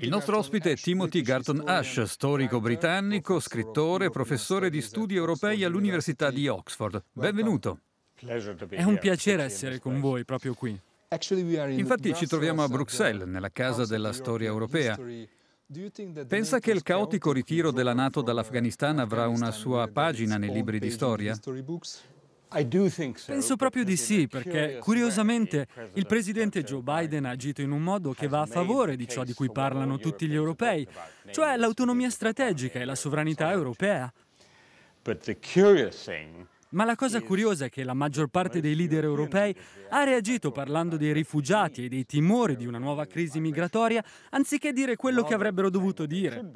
Il nostro ospite è Timothy Garton Ash, storico britannico, scrittore, professore di studi europei all'Università di Oxford. Benvenuto. È un piacere essere con voi proprio qui. Infatti ci troviamo a Bruxelles, nella casa della storia europea. Pensa che il caotico ritiro della Nato uh, dall'Afghanistan avrà una sua pagina nei libri di storia? Penso proprio di sì, perché curiosamente il presidente Joe Biden ha agito in un modo che va a favore di ciò di cui parlano tutti gli europei, cioè l'autonomia strategica e la sovranità europea. Ma la cosa curiosa è che la maggior parte dei leader europei ha reagito parlando dei rifugiati e dei timori di una nuova crisi migratoria anziché dire quello che avrebbero dovuto dire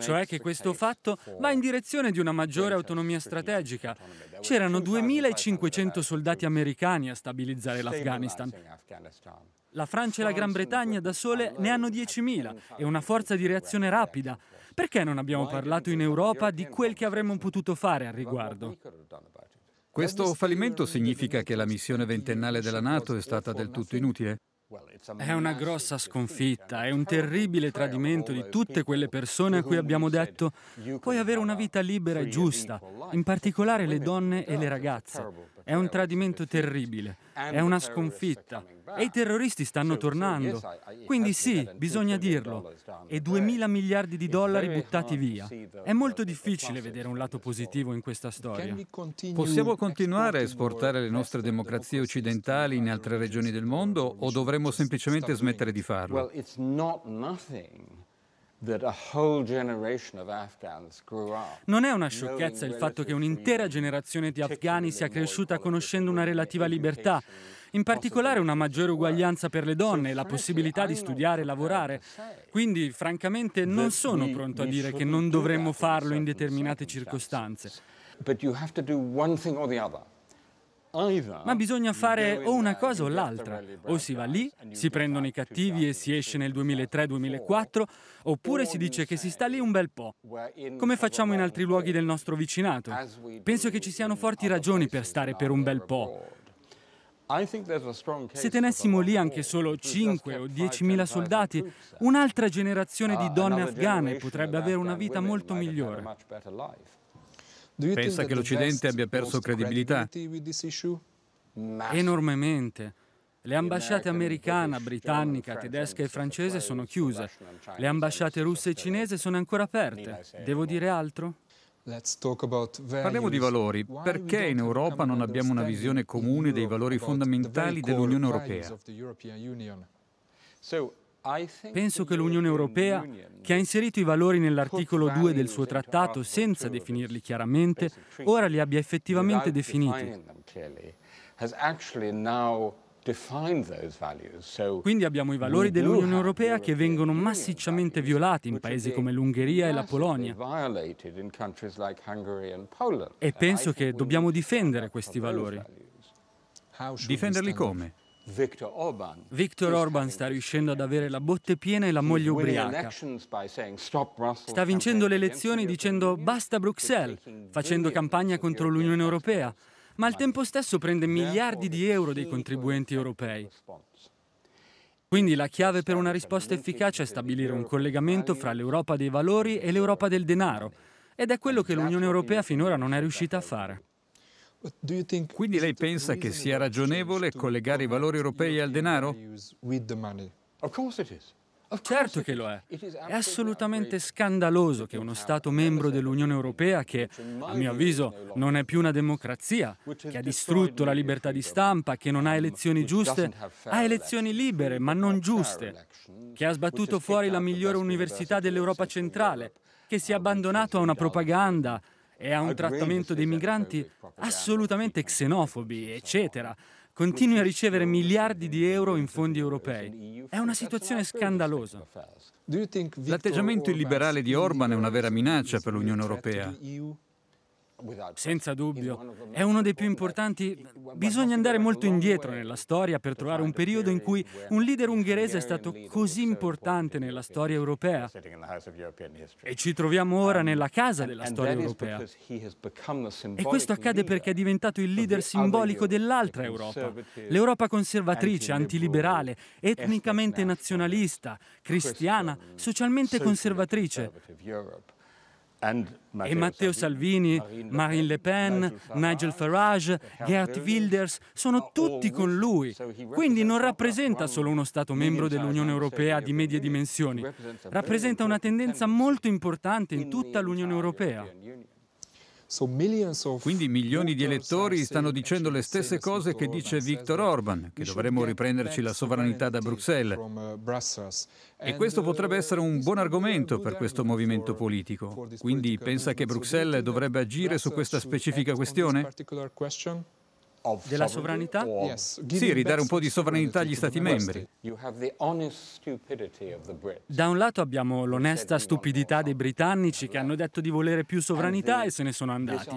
cioè che questo fatto va in direzione di una maggiore autonomia strategica. C'erano 2.500 soldati americani a stabilizzare l'Afghanistan. La Francia e la Gran Bretagna da sole ne hanno 10.000 e una forza di reazione rapida. Perché non abbiamo parlato in Europa di quel che avremmo potuto fare al riguardo? Questo fallimento uh, significa che la missione ventennale della Nato è stata del tutto inutile? È una grossa sconfitta, è un terribile tradimento di tutte quelle persone a cui abbiamo detto puoi avere una vita libera e giusta, in particolare le donne e le ragazze. È un tradimento terribile, è una sconfitta. E i terroristi stanno tornando. Quindi sì, bisogna dirlo. E 2.000 miliardi di dollari buttati via. È molto difficile vedere un lato positivo in questa storia. Possiamo continuare a esportare le nostre democrazie occidentali in altre regioni del mondo o dovremmo semplicemente smettere di farlo? Non è una sciocchezza il fatto che un'intera generazione di afghani sia cresciuta conoscendo una relativa libertà, in particolare una maggiore uguaglianza per le donne e la possibilità di studiare e lavorare. Quindi, francamente, non sono pronto a dire che non dovremmo farlo in determinate circostanze. But you have to do one thing or the other. Ma bisogna fare o una cosa o l'altra. O si va lì, si prendono i cattivi e si esce nel 2003-2004, oppure si dice che si sta lì un bel po', come facciamo in altri luoghi del nostro vicinato. Penso che ci siano forti ragioni per stare per un bel po'. Se tenessimo lì anche solo 5 o 10.000 soldati, un'altra generazione di ah, donne afghane potrebbe avere una vita molto migliore. Pensa che l'Occidente abbia perso credibilità? Enormemente. Le ambasciate americana, britannica, tedesca e francese sono chiuse. Le ambasciate russe e cinese sono ancora aperte. Devo dire altro? Parliamo di valori. Perché in Europa non abbiamo una visione comune dei valori fondamentali dell'Unione Europea? Penso che l'Unione Europea, che ha inserito i valori nell'articolo 2 del suo trattato senza definirli chiaramente, ora li abbia effettivamente definiti. Quindi abbiamo i valori dell'Unione Europea che vengono massicciamente violati in paesi come l'Ungheria e la Polonia. E penso che dobbiamo difendere questi valori. Difenderli come? Viktor Orban sta riuscendo ad avere la botte piena e la moglie ubriaca. Sta vincendo le elezioni dicendo basta Bruxelles, facendo campagna contro l'Unione Europea, ma al tempo stesso prende miliardi di euro dei contribuenti europei. Quindi la chiave per una risposta efficace è stabilire un collegamento fra l'Europa dei valori e l'Europa del denaro, ed è quello che l'Unione Europea finora non è riuscita a fare. Quindi lei pensa che sia ragionevole collegare i valori europei al denaro? Certo che lo è. È assolutamente scandaloso che uno Stato membro dell'Unione Europea, che a mio avviso non è più una democrazia, che ha distrutto la libertà di stampa, che non ha um, elezioni giuste, ha elezioni libere ma non giuste, che ha sbattuto fuori la migliore università dell'Europa centrale, che si è um, abbandonato a una propaganda e a un trattamento dei migranti assolutamente xenofobi, eccetera. Continui a ricevere miliardi di euro in fondi europei. È una situazione scandalosa. L'atteggiamento illiberale di Orban è una vera minaccia per l'Unione Europea. Senza dubbio, è uno dei più importanti. Bisogna andare molto indietro nella storia per trovare un periodo in cui un leader ungherese è stato così importante nella storia europea. E ci troviamo ora um, nella casa della storia europea. E questo accade perché è diventato il leader simbolico dell'altra Europa, l'Europa conservatrice, antiliberale, etnicamente nazionalista, cristiana, socialmente conservatrice. E Matteo Salvini, Marine Le Pen, Nigel Farage, Geert Wilders sono oh, tutti con lui. Quindi non rappresenta solo uno Stato membro dell'Unione Europea di medie dimensioni, rappresenta una tendenza molto importante in tutta l'Unione Europea. Quindi milioni di elettori stanno dicendo le stesse cose che dice Viktor Orban, che dovremmo riprenderci la sovranità da Bruxelles. Uh, e questo uh, potrebbe essere un buon argomento per questo movimento politico. Quindi pensa che Bruxelles dovrebbe agire su questa specifica questione? della sovranità? Sì, ridare un po' di sovranità agli Stati membri. Da un lato abbiamo l'onesta stupidità dei britannici che hanno detto di volere più sovranità e se ne sono andati.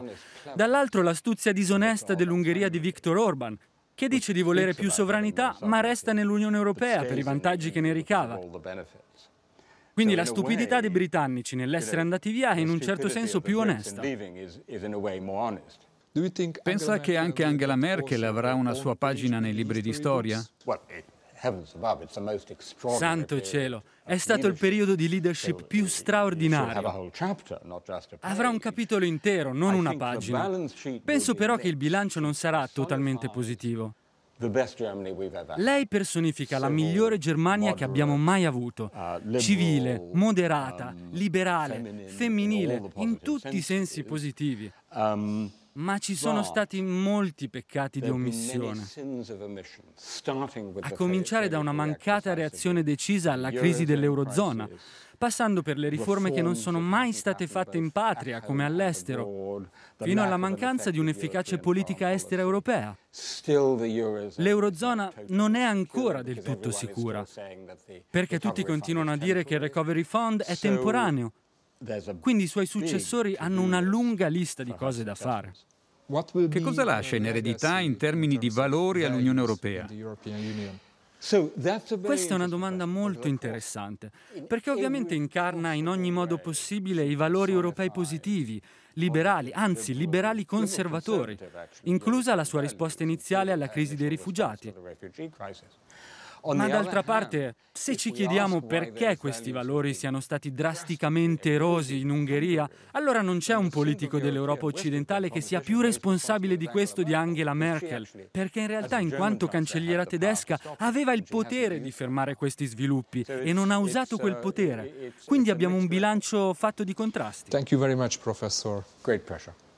Dall'altro l'astuzia disonesta dell'Ungheria di Viktor Orban, che dice di volere più sovranità ma resta nell'Unione Europea per i vantaggi che ne ricava. Quindi la stupidità dei britannici nell'essere andati via è in un certo senso più onesta. Pensa che anche Angela Merkel avrà una sua pagina nei libri di storia? Santo cielo, è stato il periodo di leadership più straordinario. Avrà un capitolo intero, non una pagina. Penso però che il bilancio non sarà totalmente positivo. Lei personifica la migliore Germania che abbiamo mai avuto. Uh, Civile, moderata, um, liberale, femminile, in tutti i sensi positivi. Um, ma ci sono stati molti peccati di omissione, a cominciare da una mancata reazione decisa alla crisi dell'Eurozona, passando per le riforme che non sono mai state fatte in patria come all'estero, fino alla mancanza di un'efficace politica estera europea. L'Eurozona non è ancora del tutto sicura, perché tutti continuano a dire che il Recovery Fund è temporaneo quindi i suoi successori hanno una lunga lista di cose da fare. Che cosa lascia in eredità in termini di valori all'Unione Europea? Questa è una domanda molto interessante, perché ovviamente incarna in ogni modo possibile i valori europei positivi, liberali, anzi liberali conservatori, inclusa la sua risposta iniziale alla crisi dei rifugiati. Ma d'altra eh, parte, se ci chiediamo perché questi valori siano stati drasticamente erosi in Ungheria, allora non c'è un politico dell'Europa occidentale che sia più responsabile di questo di Angela Merkel, perché in realtà in quanto cancelliera tedesca aveva il potere di fermare questi sviluppi e non ha usato quel uh, potere. Quindi abbiamo un bilancio fatto di contrasti. Thank you very much, professor. Great pressure.